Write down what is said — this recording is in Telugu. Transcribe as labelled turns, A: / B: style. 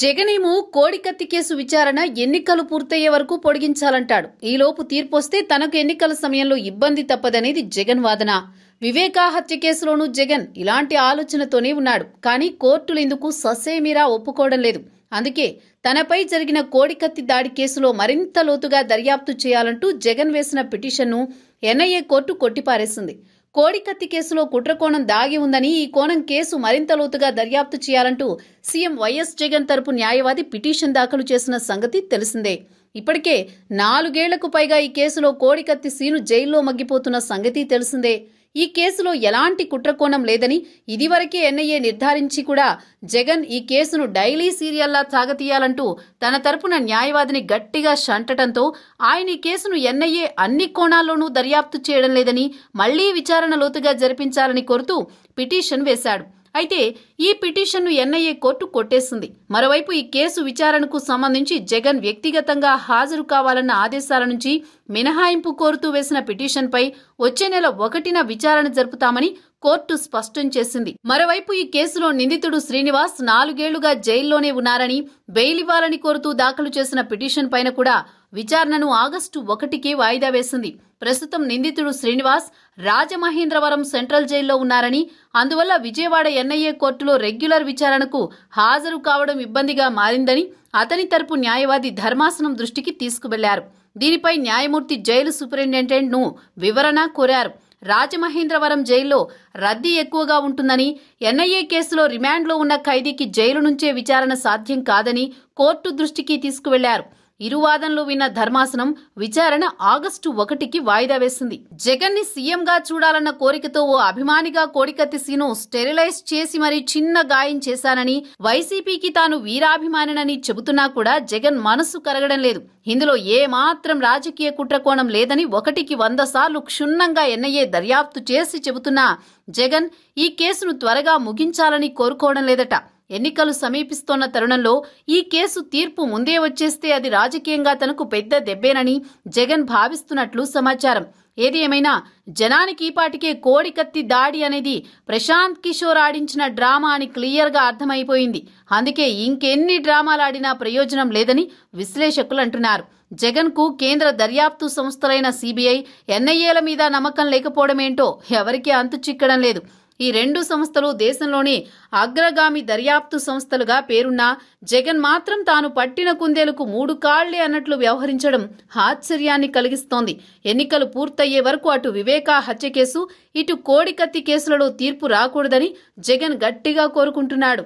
A: జగనేమో కోడికత్తి కేసు విచారణ ఎన్నికలు పూర్తయ్యే వరకు పొడిగించాలంటాడు ఈలోపు తీర్పొస్తే తనకు ఎన్నికల సమయంలో ఇబ్బంది తప్పదనేది జగన్ వాదన వివేకా హత్య కేసులోనూ జగన్ ఇలాంటి ఆలోచనతోనే ఉన్నాడు కానీ కోర్టులు ఇందుకు ససేమిరా ఒప్పుకోవడం లేదు అందుకే తనపై జరిగిన కోడికత్తి దాడి కేసులో మరింత లోతుగా దర్యాప్తు చేయాలంటూ జగన్ వేసిన పిటిషన్ను ఎన్ఐఏ కోర్టు కొట్టిపారేసింది కోడికత్తి కేసులో కుట్రకోణం దాగి ఉందని ఈ కోణం కేసు మరింత లోతుగా దర్యాప్తు చేయాలంటూ సీఎం వైఎస్ జగన్ తరపు న్యాయవాది పిటిషన్ దాఖలు చేసిన సంగతి తెలిసిందే ఇప్పటికే నాలుగేళ్లకు పైగా ఈ కేసులో కోడికత్తి సీను జైల్లో మగ్గిపోతున్న సంగతి తెలిసిందే ఈ కేసులో ఎలాంటి కుట్రకోణం లేదని ఇదివరకే ఎన్ఐఏ నిర్ధారించి కూడా జగన్ ఈ కేసును డైలీ సీరియల్లా సాగతీయాలంటూ తన తరపున న్యాయవాదిని గట్టిగా షంటటంతో ఆయన ఈ కేసును ఎన్ఐఏ అన్ని కోణాల్లోనూ దర్యాప్తు చేయడం లేదని మళ్లీ విచారణ లోతుగా జరిపించాలని కోరుతూ పిటిషన్ వేశాడు అయితే ఈ పిటిషన్ను ఎన్ఐఏ కోర్టు కొట్టేసింది మరోవైపు ఈ కేసు విచారణకు సంబంధించి జగన్ వ్యక్తిగతంగా హాజరు కావాలన్న ఆదేశాల నుంచి మినహాయింపు కోరుతూ వేసిన పిటిషన్పై వచ్చే నెల ఒకటిన విచారణ జరుపుతామని కోర్టు స్పష్టం చేసింది మరోవైపు ఈ కేసులో నిందితుడు శ్రీనివాస్ నాలుగేళ్లుగా జైల్లోనే ఉన్నారని బెయిల్ ఇవ్వాలని కోరుతూ దాఖలు చేసిన పిటిషన్ పైన కూడా విచారణను ఆగస్టు ఒకటికి వాయిదా వేసింది ప్రస్తుతం నిందితుడు శ్రీనివాస్ రాజమహేంద్రవరం సెంట్రల్ జైల్లో ఉన్నారని అందువల్ల విజయవాడ ఎన్ఐఏ కోర్టులో రెగ్యులర్ విచారణకు హాజరు కావడం ఇబ్బందిగా మారిందని అతని తరపు న్యాయవాది ధర్మాసనం దృష్టికి తీసుకువెళ్లారు దీనిపై న్యాయమూర్తి జైలు ను వివరణ కోరారు రాజమహేంద్రవరం జైల్లో రద్దీ ఎక్కువగా ఉంటుందని ఎన్ఐఏ కేసులో రిమాండ్లో ఉన్న ఖైదీకి జైలు నుంచే విచారణ సాధ్యం కాదని కోర్టు దృష్టికి తీసుకువెళ్లారు ఇరు వాదనలు విన్న ధర్మాసనం విచారణ ఆగస్టు ఒకటికి వాయిదా వేసింది జగన్ ని సీఎంగా చూడాలన్న కోరికతో ఓ అభిమానిగా కోడికత్తి సీను స్టెరిలైజ్ చేసి మరీ చిన్న గాయం చేశానని వైసీపీకి తాను వీరాభిమానినని చెబుతున్నా కూడా జగన్ మనస్సు కరగడం లేదు ఇందులో ఏ మాత్రం రాజకీయ కుట్రకోణం లేదని ఒకటికి వంద సార్లు క్షుణ్ణంగా ఎన్ఐఏ దర్యాప్తు చేసి చెబుతున్నా జగన్ ఈ కేసును త్వరగా ముగించాలని కోరుకోవడం లేదట ఎన్నికలు సమీపిస్తోన్న తరుణంలో ఈ కేసు తీర్పు ముందే వచ్చేస్తే అది రాజకీయంగా తనకు పెద్ద దెబ్బేనని జగన్ భావిస్తున్నట్లు సమాచారం ఏది ఏమైనా జనానికి ఈపాటికే కోడికత్తి దాడి అనేది ప్రశాంత్ కిషోర్ ఆడించిన డ్రామా అని క్లియర్గా అర్థమైపోయింది అందుకే ఇంకెన్ని డ్రామాలాడినా ప్రయోజనం లేదని విశ్లేషకులు అంటున్నారు జగన్కు కేంద్ర దర్యాప్తు సంస్థలైన సిబిఐ ఎన్ఐఏల మీద నమ్మకం లేకపోవడమేంటో ఎవరికీ అంతు చిక్కడం లేదు ఈ రెండు సంస్థలు దేశంలోని అగ్రగామి దర్యాప్తు సంస్థలుగా పేరున్న జగన్ మాత్రం తాను పట్టిన కుందేలకు మూడు కాళ్లే అన్నట్లు వ్యవహరించడం ఆశ్చర్యాన్ని కలిగిస్తోంది ఎన్నికలు పూర్తయ్యే వరకు అటు వివేకా హత్య కేసు ఇటు కోడికత్తి కేసులలో తీర్పు రాకూడదని జగన్ గట్టిగా కోరుకుంటున్నాడు